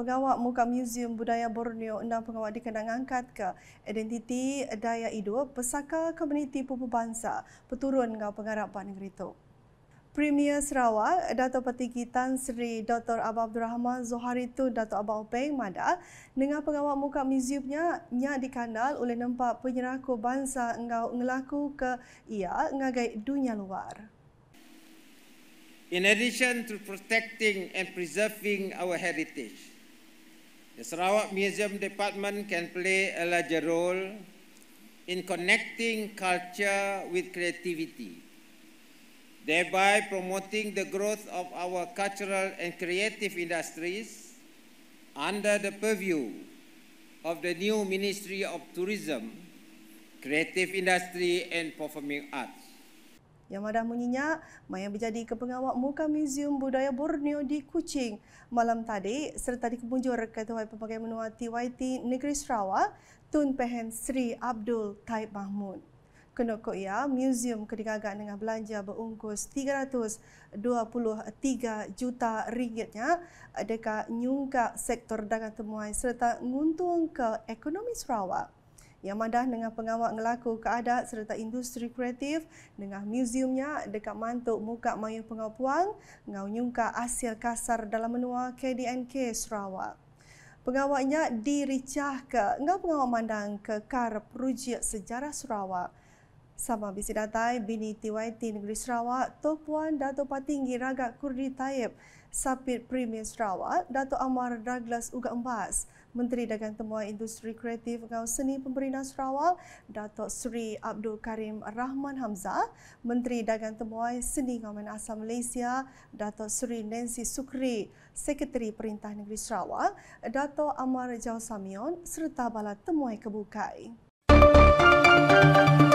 pengawal muka Museum Budaya Borneo enam pengawal dikenang angkat ke identiti daya hidup pesaka komuniti pupu bangsa peturun dengan pengarap Pak Negeri itu. Premier Sarawak, Dato' Petiki Tan Sri Dr. Abah Abdul Rahman Zohari itu Dato' Abah Openg Mada dengan pengawal muka museumnya yang dikandal oleh nampak penyeraku bangsa engkau ngelaku ke ia ngagai dunia luar. In addition to protecting and preserving our heritage, The Sarawak Museum Department can play a larger role in connecting culture with creativity, thereby promoting the growth of our cultural and creative industries under the purview of the new Ministry of Tourism, Creative Industry and Performing Arts. Yang Madah Menyinyak, Maya menjadi kepengawak Muka Museum Budaya Borneo di Kuching malam tadi serta di dikemunjur Ketua Pembangkai Menua TYT Negeri Sarawak, Tun Pehen Sri Abdul Taib Mahmud. Kena kok ia, museum kedengagaan dengan belanja berungkus 323 juta ringgitnya dekat nyungka sektor dagang temuai serta nguntung ke ekonomi Sarawak yang madah dengan pengawal ngelaku keadat serta industri kreatif dengan museumnya dekat mantuk muka mayu pengawak puang ngau nyungka hasil kasar dalam menua KDNK Sarawak. Pengawaknya diricah ke ngau pengawal mandang ke kar projek sejarah Sarawak sama bisi datai bini TYT Negeri Sarawak, Tok Puan Dato Patinggi Raga Kurdi Taib, Sapit Premier Sarawak, Dato Amar Douglas Uga Embas, Menteri Dagang Temuan Industri Kreatif Gau Seni Pemerintah Sarawak, Dato Sri Abdul Karim Rahman Hamzah, Menteri Dagang Temuan Seni Gomen Asam Malaysia, Dato Sri Nancy Sukri, Sekretari Perintah Negeri Sarawak, Dato Amar Jau Samion, serta Bala temuai Kebukai. Música